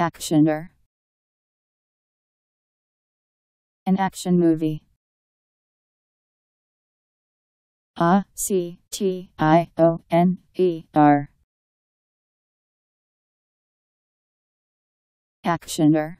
Actioner An action movie A C T I O N E R Actioner